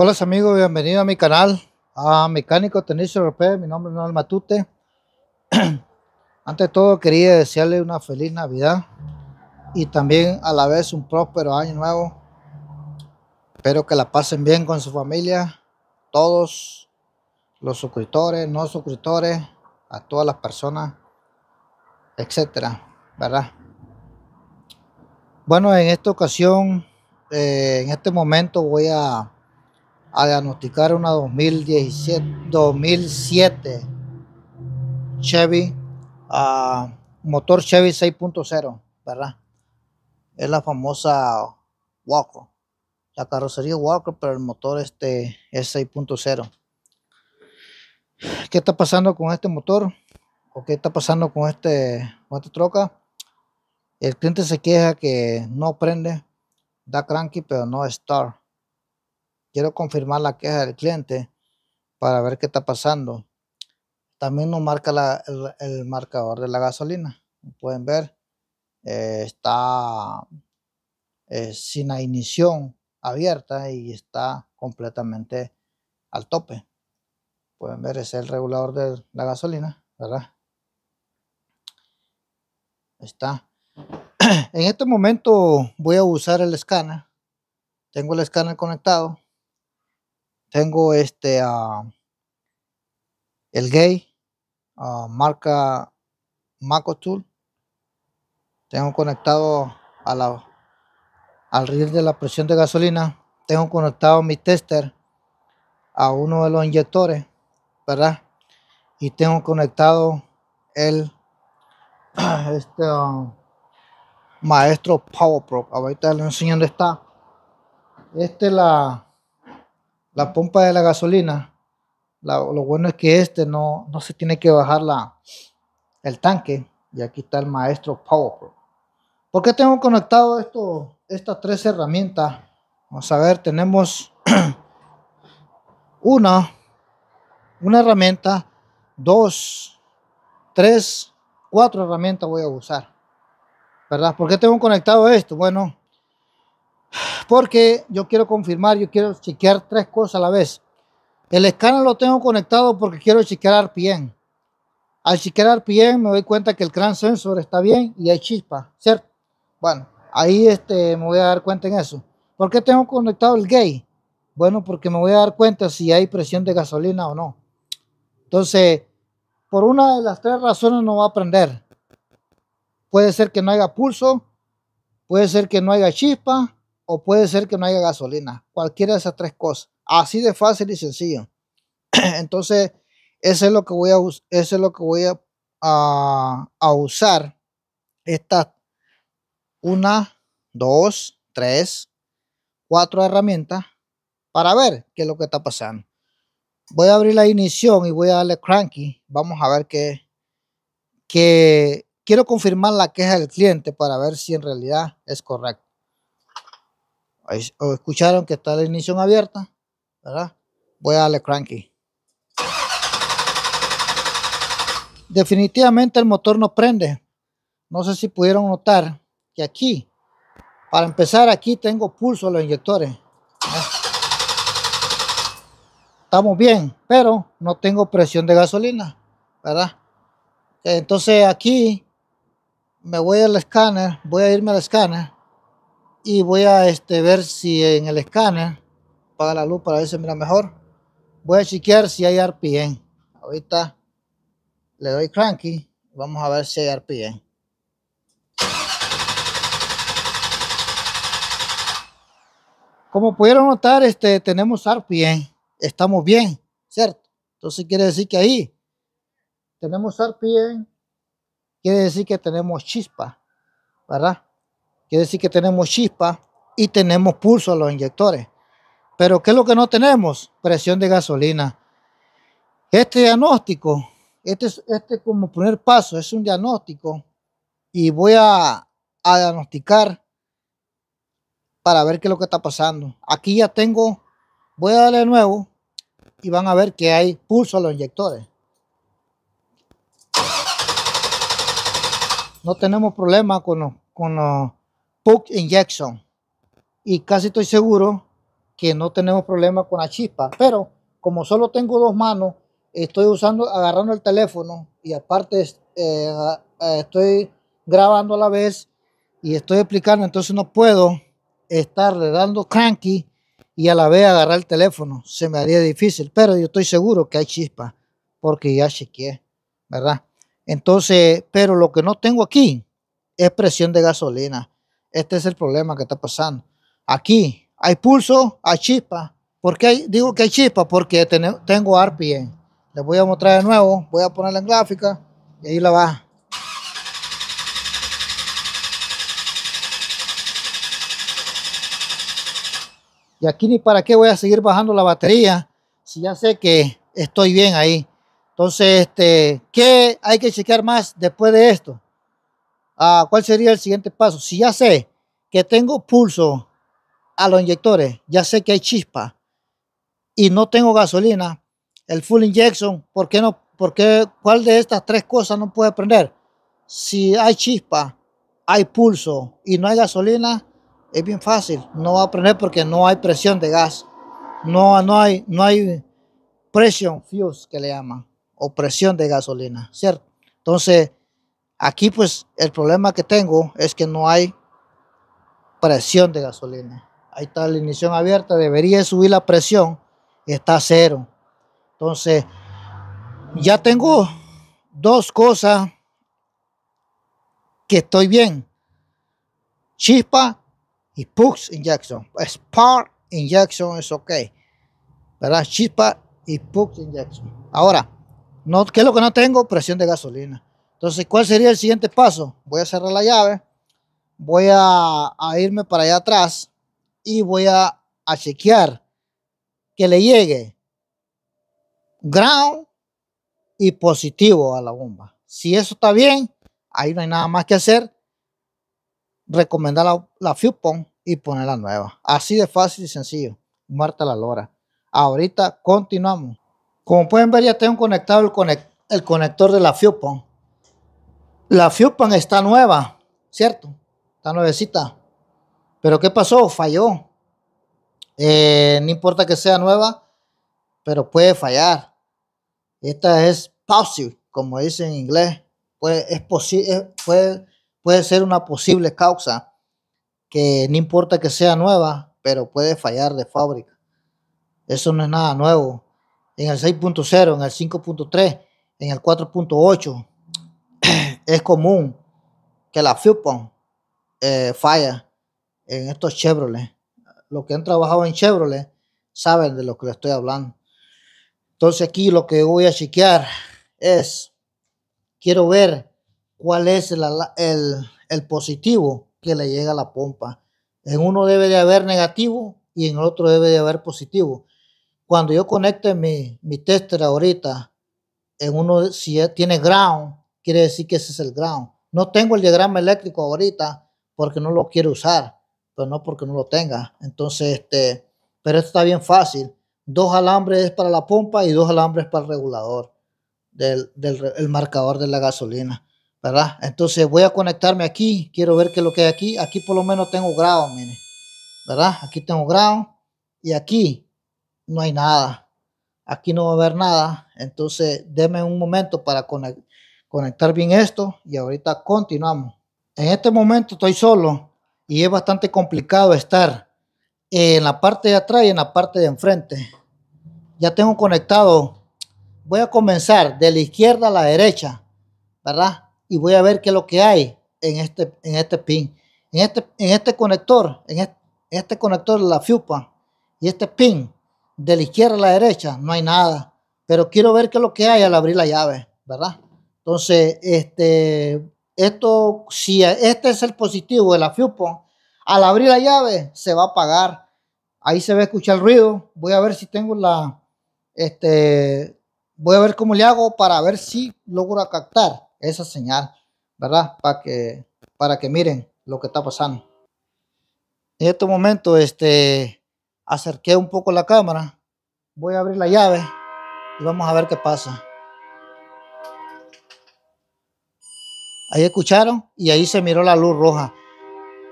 Hola amigos, bienvenidos a mi canal, a Mecánico Tenisio Europeo, mi nombre es Noel Matute. de todo quería desearle una feliz Navidad y también a la vez un próspero año nuevo. Espero que la pasen bien con su familia, todos los suscriptores, no suscriptores, a todas las personas, etcétera, ¿verdad? Bueno, en esta ocasión, eh, en este momento voy a a diagnosticar una 2017, 2007 Chevy, ah, motor Chevy 6.0, ¿verdad? Es la famosa Walker. La carrocería Walker, pero el motor este es 6.0. ¿Qué está pasando con este motor? ¿O qué está pasando con, este, con esta troca? El cliente se queja que no prende, da cranky, pero no start. Quiero confirmar la queja del cliente para ver qué está pasando. También nos marca el, marcador de la gasolina. Pueden ver, eh, está eh, sin la ignición abierta y está completamente al tope. Pueden ver, es el regulador de la gasolina, ¿verdad? Está. En este momento voy a usar el escáner. Tengo el escáner conectado. Tengo este ah, el gay ah, marca Maco Tool. Tengo conectado a la, al reel de la presión de gasolina. Tengo conectado mi tester a uno de los inyectores, ¿verdad? Y tengo conectado el este ah, maestro Power Pro. Ahorita le enseño dónde está. Este la la pompa de la gasolina, lo bueno es que este no, no se tiene que bajar el tanque. Y aquí está el maestro PowerPro. ¿Por qué tengo conectado estas tres herramientas? Vamos a ver, tenemos una, una herramienta, dos, tres, cuatro herramientas voy a usar. ¿Verdad? ¿Por qué tengo conectado esto? Bueno, porque yo quiero confirmar, yo quiero chequear tres cosas a la vez. El escáner lo tengo conectado porque quiero chequear bien. Al chequear RPM me doy cuenta que el CRAN sensor está bien y hay chispa, ¿cierto? Bueno, ahí este, me voy a dar cuenta en eso. ¿Por qué tengo conectado el GAY? Bueno, porque me voy a dar cuenta si hay presión de gasolina o no. Entonces, por una de las tres razones no va a prender. Puede ser que no haya pulso, puede ser que no haya chispa, o puede ser que no haya gasolina. Cualquiera de esas tres cosas. Así de fácil y sencillo. Entonces, eso es lo que voy a, lo que voy a, usar. Estas una, dos, tres, cuatro herramientas para ver qué es lo que está pasando. Voy a abrir la ignición y voy a darle cranky. Vamos a ver qué, que quiero confirmar la queja del cliente para ver si en realidad es correcto o escucharon que está la ignición abierta, ¿verdad? Voy a darle cranky. Definitivamente el motor no prende. No sé si pudieron notar que aquí, para empezar, aquí tengo pulso a los inyectores. Estamos bien, pero no tengo presión de gasolina, ¿verdad? Entonces aquí me voy al escáner, voy a irme al escáner y voy a este, ver si en el escáner apaga la luz para ver si mira mejor voy a chequear si hay RPM ahorita le doy cranky vamos a ver si hay RPM como pudieron notar este tenemos RPM estamos bien cierto entonces quiere decir que ahí tenemos RPM quiere decir que tenemos chispa ¿verdad? Quiere decir que tenemos chispa y tenemos pulso a los inyectores. Pero ¿qué es lo que no tenemos? Presión de gasolina. Este diagnóstico, este, este como primer paso, es un diagnóstico y voy a, diagnosticar para ver qué es lo que está pasando. Aquí ya tengo, voy a darle nuevo y van a ver que hay pulso a los inyectores. No tenemos problema con con los en Jackson Y casi estoy seguro que no tenemos problema con la chispa. Pero como solo tengo dos manos, estoy usando, agarrando el teléfono y aparte eh, eh, estoy grabando a la vez y estoy explicando, entonces no puedo estarle dando cranky y a la vez agarrar el teléfono. Se me haría difícil, pero yo estoy seguro que hay chispa porque ya chequeé, ¿verdad? Entonces, pero lo que no tengo aquí es presión de gasolina. Este es el problema que está pasando. Aquí hay pulso, hay chispa. ¿Por qué digo que hay chispa? Porque tengo RPM. Les voy a mostrar de nuevo, voy a ponerla en gráfica y ahí la va. Y aquí ni para qué voy a seguir bajando la batería si ya sé que estoy bien ahí. Entonces, este, ¿qué hay que chequear más después de esto? Ah, ¿Cuál sería el siguiente paso? Si ya sé que tengo pulso a los inyectores, ya sé que hay chispa y no tengo gasolina, el full injection, ¿por qué no? ¿Por qué, ¿Cuál de estas tres cosas no puede prender? Si hay chispa, hay pulso y no hay gasolina, es bien fácil, no va a prender porque no hay presión de gas, no, no hay, no hay presión fuse que le llaman, o presión de gasolina, ¿cierto? Entonces, Aquí pues el problema que tengo es que no hay presión de gasolina. Ahí está la ignición abierta, debería subir la presión, está cero. Entonces, ya tengo dos cosas que estoy bien. Chispa y Pux Injection. Spark Injection es ok. ¿Verdad? Chispa y Pux Injection. Ahora, no, ¿qué es lo que no tengo? Presión de gasolina. Entonces, ¿cuál sería el siguiente paso? Voy a cerrar la llave, voy a, irme para allá atrás y voy a, chequear que le llegue ground y positivo a la bomba. Si eso está bien, ahí no hay nada más que hacer. Recomendar la, la y poner la nueva. Así de fácil y sencillo. Muerta la lora. Ahorita continuamos. Como pueden ver, ya tengo conectado el, conector de la Fupon la FIUPAN está nueva, ¿cierto? Está nuevecita. Pero ¿qué pasó? Falló. Eh, no importa que sea nueva, pero puede fallar. Esta es possible, como dice en inglés. Puede, es puede, puede ser una posible causa que no importa que sea nueva, pero puede fallar de fábrica. Eso no es nada nuevo. En el 6.0, en el 5.3, en el 4.8 es común que la fuel pump eh, falla en estos Chevrolet. Los que han trabajado en Chevrolet saben de lo que les estoy hablando. Entonces aquí lo que voy a chequear es, quiero ver cuál es el, positivo que le llega a la pompa. En uno debe de haber negativo y en el otro debe de haber positivo. Cuando yo conecte mi, mi tester ahorita, en uno si tiene ground, quiere decir que ese es el ground. No tengo el diagrama eléctrico ahorita porque no lo quiero usar, pero no porque no lo tenga. Entonces, este, pero esto está bien fácil. Dos alambres para la pompa y dos alambres para el regulador del, el marcador de la gasolina, ¿verdad? Entonces voy a conectarme aquí. Quiero ver qué es lo que hay aquí. Aquí por lo menos tengo ground, ¿verdad? Aquí tengo ground y aquí no hay nada. Aquí no va a haber nada. Entonces, deme un momento para conectar conectar bien esto y ahorita continuamos. En este momento estoy solo y es bastante complicado estar en la parte de atrás y en la parte de enfrente. Ya tengo conectado. Voy a comenzar de la izquierda a la derecha, ¿verdad? Y voy a ver qué es lo que hay en este, en este pin. En este, en este conector, en este, este conector de la FIUPA y este pin de la izquierda a la derecha, no hay nada. Pero quiero ver qué es lo que hay al abrir la llave, ¿verdad? Entonces, este, esto, si este es el positivo de la FIUPO, al abrir la llave se va a apagar. Ahí se va a escuchar el ruido. Voy a ver si tengo la, este, voy a ver cómo le hago para ver si logro captar esa señal, ¿verdad? Para que, para que miren lo que está pasando. En este momento, este, acerqué un poco la cámara. Voy a abrir la llave y vamos a ver qué pasa. Ahí escucharon y ahí se miró la luz roja.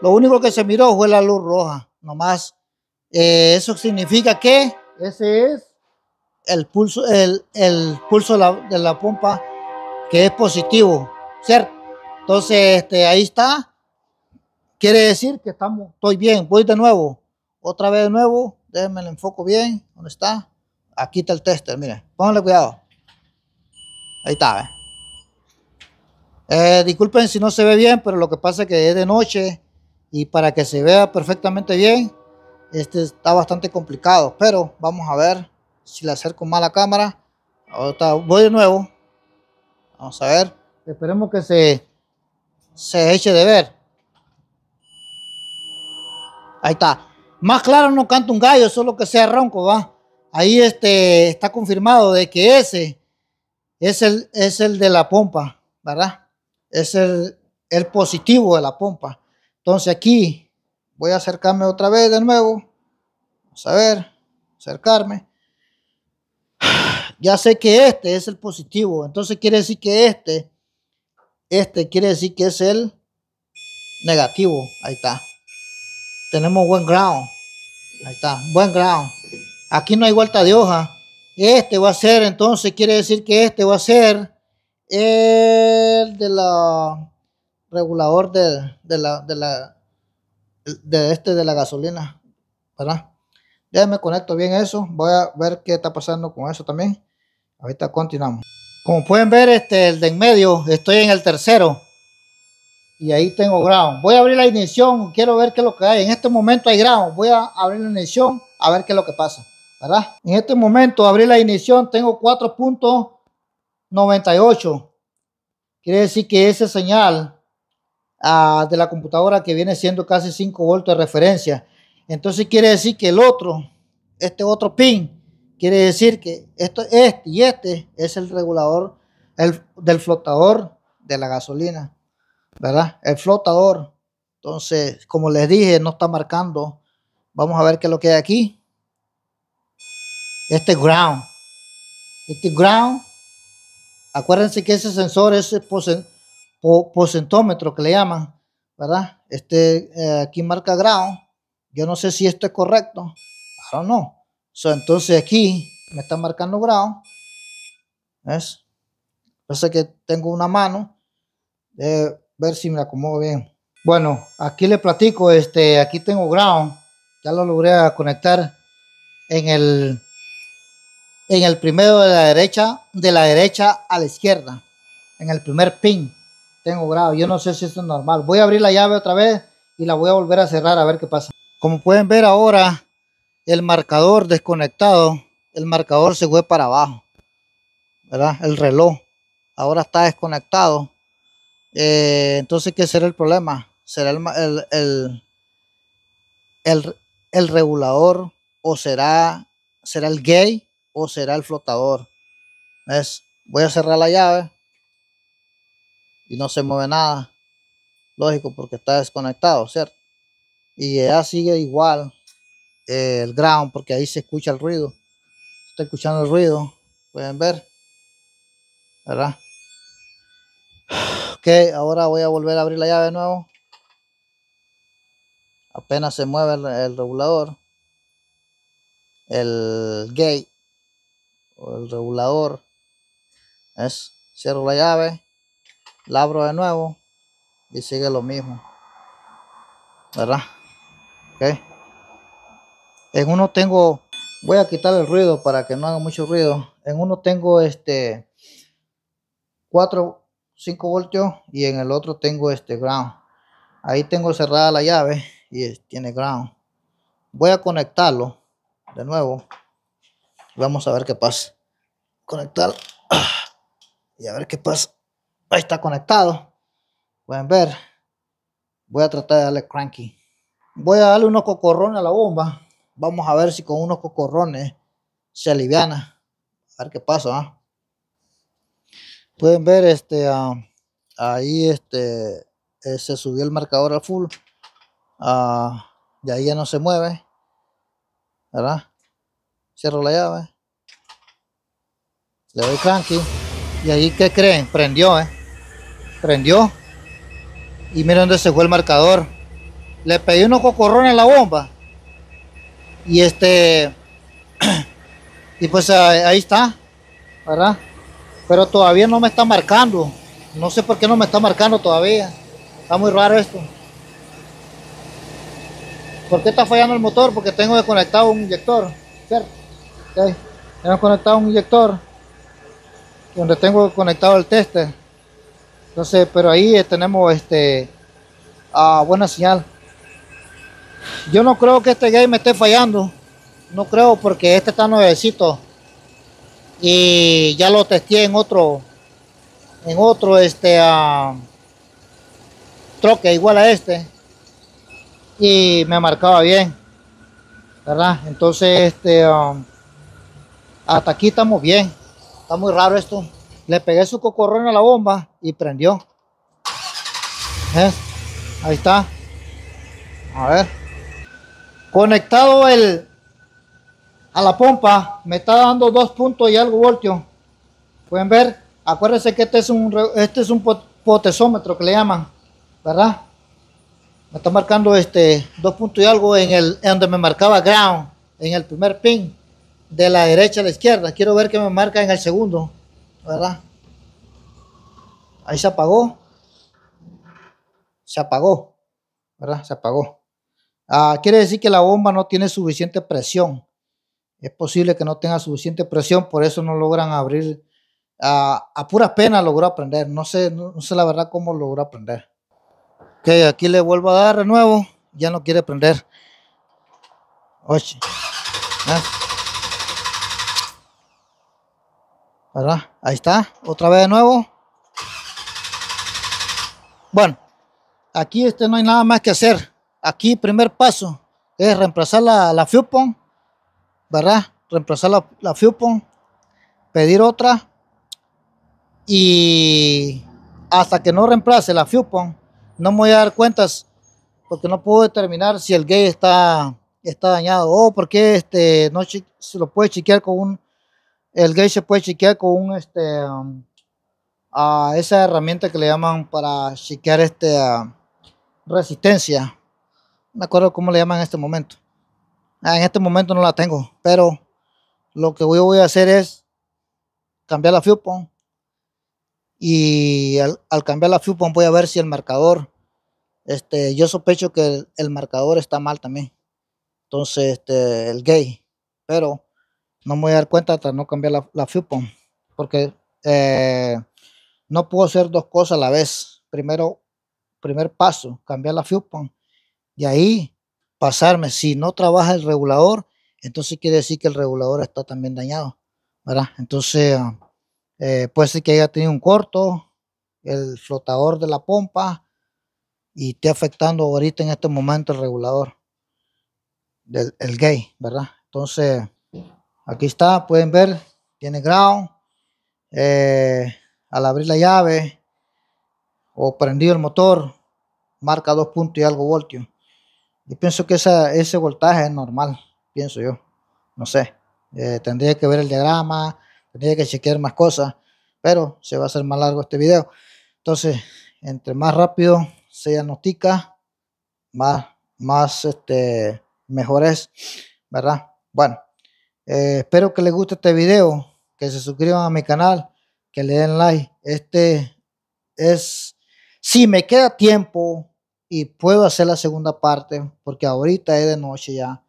Lo único que se miró fue la luz roja, nomás. Eh, eso significa que ese es el pulso, el, pulso de la, pompa que es positivo, ¿cierto? Entonces, este, ahí está. Quiere decir que estamos, estoy bien. Voy de nuevo. Otra vez de nuevo. Déjenme el enfoco bien. ¿Dónde está? Aquí está el tester, miren. Pónganle cuidado. Ahí está, ¿eh? Eh, disculpen si no se ve bien, pero lo que pasa es que es de noche y para que se vea perfectamente bien, este está bastante complicado, pero vamos a ver si le acerco más la cámara. voy de nuevo. Vamos a ver. Esperemos que se, se eche de ver. Ahí está. Más claro no canta un gallo, solo que sea ronco, va. Ahí este, está confirmado de que ese es el, es el de la pompa, ¿verdad? es el, positivo de la pompa. Entonces aquí voy a acercarme otra vez de nuevo. Vamos a ver, acercarme. Ya sé que este es el positivo, entonces quiere decir que este, este quiere decir que es el negativo. Ahí está. Tenemos buen ground. Ahí está, buen ground. Aquí no hay vuelta de hoja. Este va a ser, entonces quiere decir que este va a ser el de la regulador de, de la de la de este de la gasolina ¿verdad? ya me conecto bien eso voy a ver qué está pasando con eso también ahorita continuamos como pueden ver este el de en medio estoy en el tercero y ahí tengo ground voy a abrir la ignición quiero ver qué es lo que hay en este momento hay ground voy a abrir la ignición a ver qué es lo que pasa ¿verdad? en este momento abrí la ignición tengo cuatro puntos 98. Quiere decir que esa señal ah, de la computadora que viene siendo casi 5 voltios de referencia. Entonces quiere decir que el otro, este otro pin, quiere decir que esto, este y este es el regulador del flotador de la gasolina, ¿verdad? El flotador. Entonces, como les dije, no está marcando. Vamos a ver qué lo que hay aquí. Este ground. Este ground Acuérdense que ese sensor, es ese posentómetro que le llaman, ¿verdad? Este eh, aquí marca grado. Yo no sé si esto es correcto. I no. know. entonces aquí me está marcando grado. ¿Ves? Parece que tengo una mano. ver si me acomodo bien. Bueno, aquí le platico, este, aquí tengo ground, ya lo logré conectar en el en el primero de la derecha, de la derecha a la izquierda, en el primer pin. Tengo grado, yo no sé si esto es normal. Voy a abrir la llave otra vez y la voy a volver a cerrar a ver qué pasa. Como pueden ver ahora, el marcador desconectado, el marcador se fue para abajo, ¿verdad? El reloj ahora está desconectado. Eh, entonces, ¿qué será el problema? ¿Será el, el, el, el, regulador o será, será el gay? o será el flotador. es Voy a cerrar la llave y no se mueve nada. Lógico, porque está desconectado, ¿cierto? Y ya sigue igual eh, el ground, porque ahí se escucha el ruido. Está escuchando el ruido, pueden ver, ¿verdad? Ok, ahora voy a volver a abrir la llave de nuevo. Apenas se mueve el regulador, el gate el regulador es cierro la llave la abro de nuevo y sigue lo mismo verdad en uno tengo voy a quitar el ruido para que no haga mucho ruido en uno tengo este 4 5 voltios y en el otro tengo este ground ahí tengo cerrada la llave y tiene ground voy a conectarlo de nuevo Vamos a ver qué pasa. Conectar. Y a ver qué pasa. Ahí está conectado. Pueden ver. Voy a tratar de darle cranky. Voy a darle unos cocorrones a la bomba. Vamos a ver si con unos cocorrones se aliviana. A ver qué pasa. ¿ah? Pueden ver este ah, ahí este eh, se subió el marcador al full. ah y ahí ya no se mueve. ¿Verdad? Cierro la llave. Le doy cranky. Y ahí, ¿qué creen? Prendió, ¿eh? Prendió. Y miren dónde se fue el marcador. Le pedí unos cocorrones a la bomba. Y este... y pues ah, ahí está. ¿Verdad? Pero todavía no me está marcando. No sé por qué no me está marcando todavía. Está muy raro esto. ¿Por qué está fallando el motor? Porque tengo desconectado un inyector, ¿cierto? Okay. Hemos conectado un inyector donde tengo conectado el tester. Entonces, pero ahí eh, tenemos este a buena señal. Yo no creo que este game esté fallando. No creo porque este está nuevecito. Y ya lo testé en otro en otro este troque igual a este y me marcaba bien. ¿Verdad? Entonces este um, hasta aquí estamos bien. Está muy raro esto. Le pegué su cocorrón a la bomba y prendió. Ahí está. A ver. Conectado el a la pompa. Me está dando dos puntos y algo voltio Pueden ver. Acuérdense que este es un, este es un potesómetro que le llaman. ¿Verdad? Me está marcando este dos puntos y algo en el en donde me marcaba ground. En el primer pin de la derecha a la izquierda. Quiero ver que me marca en el segundo, ¿verdad? Ahí se apagó. Se apagó, ¿verdad? Se apagó. Ah, quiere decir que la bomba no tiene suficiente presión. Es posible que no tenga suficiente presión, por eso no logran abrir. Ah, a pura pena logró aprender. No sé, no, sé la verdad cómo logró aprender. Ok, aquí le vuelvo a dar de nuevo. Ya no quiere prender. Oye. ¿eh? ¿verdad? Ahí está, otra vez de nuevo. Bueno, aquí este no hay nada más que hacer. Aquí primer paso es reemplazar la, la pump. ¿verdad? Reemplazar la, la pump. pedir otra y hasta que no reemplace la pump, no me voy a dar cuentas porque no puedo determinar si el gay está, está dañado o porque este, no se lo puede chequear con un el gay se puede chequear con un, este, um, a esa herramienta que le llaman para chequear este, resistencia. No me acuerdo cómo le llaman en este momento. Ah, en este momento no la tengo, pero lo que voy a hacer es cambiar la fuel y al, cambiar la fuel voy a ver si el marcador, este, yo sospecho que el, marcador está mal también. Entonces, este, el gay, pero no me voy a dar cuenta hasta no cambiar la, la porque eh, no puedo hacer dos cosas a la vez. Primero, primer paso, cambiar la fuel y ahí pasarme. Si no trabaja el regulador, entonces quiere decir que el regulador está también dañado, ¿verdad? Entonces, eh, puede ser que haya tenido un corto, el flotador de la pompa, y esté afectando ahorita en este momento el regulador, del, el gay, ¿verdad? Entonces, Aquí está, pueden ver, tiene ground. Eh, al abrir la llave o prendido el motor, marca dos puntos y algo voltio. y pienso que ese voltaje es normal, pienso yo. No sé, eh, tendría que ver el diagrama, tendría que chequear más cosas, pero se va a hacer más largo este video. Entonces, entre más rápido se diagnostica, más, más este, mejor es, ¿verdad? Bueno, eh, espero que les guste este video, que se suscriban a mi canal, que le den like. Este es, si me queda tiempo y puedo hacer la segunda parte, porque ahorita es de noche ya,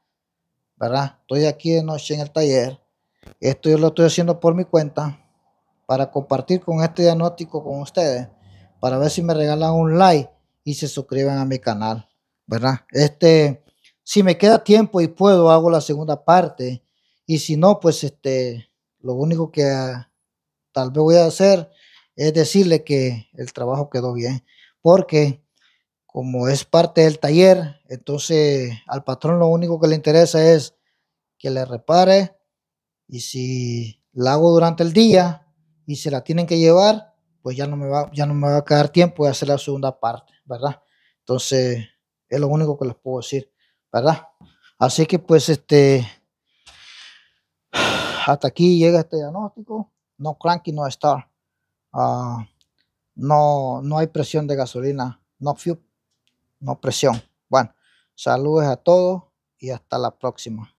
¿verdad? Estoy aquí de noche en el taller. Esto yo lo estoy haciendo por mi cuenta para compartir con este diagnóstico con ustedes, para ver si me regalan un like y se suscriben a mi canal, ¿verdad? Este, si me queda tiempo y puedo, hago la segunda parte y si no, pues este, lo único que ah, tal vez voy a hacer es decirle que el trabajo quedó bien, porque como es parte del taller, entonces al patrón lo único que le interesa es que le repare y si la hago durante el día y se la tienen que llevar, pues ya no me va, ya no me va a quedar tiempo de hacer la segunda parte, ¿verdad? Entonces es lo único que les puedo decir, ¿verdad? Así que pues este hasta aquí llega este diagnóstico, no cranky, no está, ah, no, no hay presión de gasolina, no fuel, no presión. Bueno, saludos a todos y hasta la próxima.